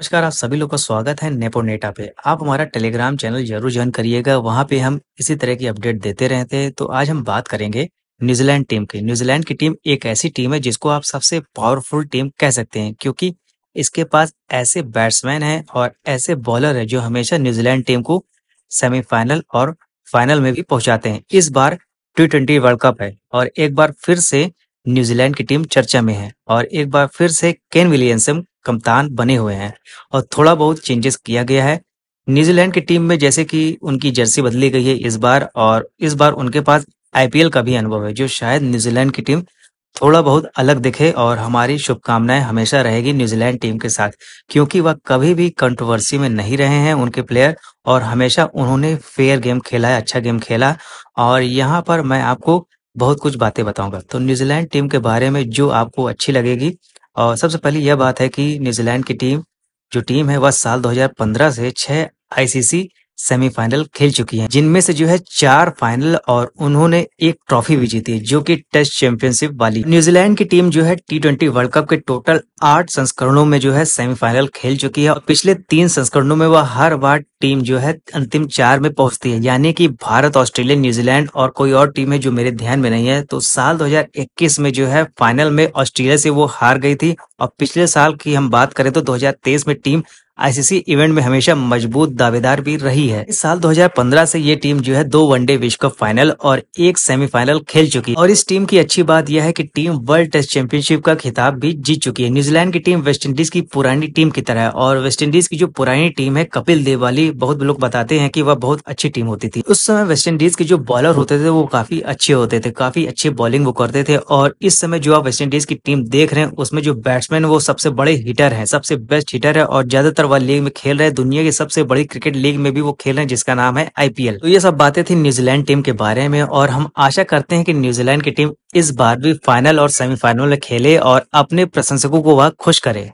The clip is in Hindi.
नमस्कार आप सभी लोग का स्वागत है नेपो नेटा पे आप हमारा टेलीग्राम चैनल जरूर ज्वाइन करिएगा वहाँ पे हम इसी तरह की अपडेट देते रहते हैं तो आज हम बात करेंगे न्यूजीलैंड टीम की न्यूजीलैंड की टीम एक ऐसी टीम है जिसको आप सबसे पावरफुल टीम कह सकते हैं क्योंकि इसके पास ऐसे बैट्समैन है और ऐसे बॉलर है जो हमेशा न्यूजीलैंड टीम को सेमीफाइनल और फाइनल में भी पहुंचाते हैं इस बार टी वर्ल्ड कप है और एक बार फिर से न्यूजीलैंड की टीम चर्चा में है और एक बार फिर से केन विलियमसन कप्तान बने हुए हैं और थोड़ा बहुत चेंजेस किया गया है न्यूजीलैंड की टीम में जैसे कि उनकी जर्सी बदली गई है इस बार और इस बार उनके पास आईपीएल का भी अनुभव है जो शायद न्यूजीलैंड की टीम थोड़ा बहुत अलग दिखे और हमारी शुभकामनाएं हमेशा रहेगी न्यूजीलैंड टीम के साथ क्योंकि वह कभी भी कंट्रोवर्सी में नहीं रहे हैं उनके प्लेयर और हमेशा उन्होंने फेयर गेम खेला है अच्छा गेम खेला और यहाँ पर मैं आपको बहुत कुछ बातें बताऊंगा तो न्यूजीलैंड टीम के बारे में जो आपको अच्छी लगेगी और सबसे पहली यह बात है कि न्यूजीलैंड की टीम जो टीम है वह साल 2015 से छह आईसीसी सेमीफाइनल खेल चुकी हैं जिनमें से जो है चार फाइनल और उन्होंने एक ट्रॉफी भी जीती है जो कि टेस्ट चैंपियनशिप वाली न्यूजीलैंड की टीम जो है टी ट्वेंटी वर्ल्ड कप के टोटल आठ संस्करणों में जो है सेमीफाइनल खेल चुकी है और पिछले तीन संस्करणों में वह हर बार टीम जो है अंतिम चार में पहुंचती है यानी कि भारत ऑस्ट्रेलिया न्यूजीलैंड और कोई और टीम है जो मेरे ध्यान में नहीं है तो साल 2021 में जो है फाइनल में ऑस्ट्रेलिया से वो हार गई थी और पिछले साल की हम बात करें तो 2023 में टीम आईसीसी इवेंट में हमेशा मजबूत दावेदार भी रही है इस साल 2015 से ये टीम जो है दो वनडे विश्व कप फाइनल और एक सेमीफाइनल खेल चुकी है और इस टीम की अच्छी बात यह है कि टीम वर्ल्ड टेस्ट चैंपियनशिप का खिताब भी जीत चुकी है न्यूजीलैंड की टीम वेस्ट इंडीज की पुरानी टीम की तरह है और वेस्टइंडीज की जो पुरानी टीम है कपिल देव वाली बहुत लोग बताते हैं की वह बहुत अच्छी टीम होती थी उस समय वेस्ट इंडीज के जो बॉलर होते थे वो काफी अच्छे होते थे काफी अच्छी बॉलिंग वो करते थे और इस समय जो आप वेस्ट इंडीज की टीम देख रहे हैं उसमें जो बैट्समैन वो सबसे बड़े हिटर है सबसे बेस्ट हिटर है और ज्यादातर वह लीग में खेल रहे दुनिया की सबसे बड़ी क्रिकेट लीग में भी वो खेल रहे हैं जिसका नाम है आईपीएल तो ये सब बातें थी न्यूजीलैंड टीम के बारे में और हम आशा करते हैं कि न्यूजीलैंड की टीम इस बार भी फाइनल और सेमीफाइनल में खेले और अपने प्रशंसकों को वह खुश करे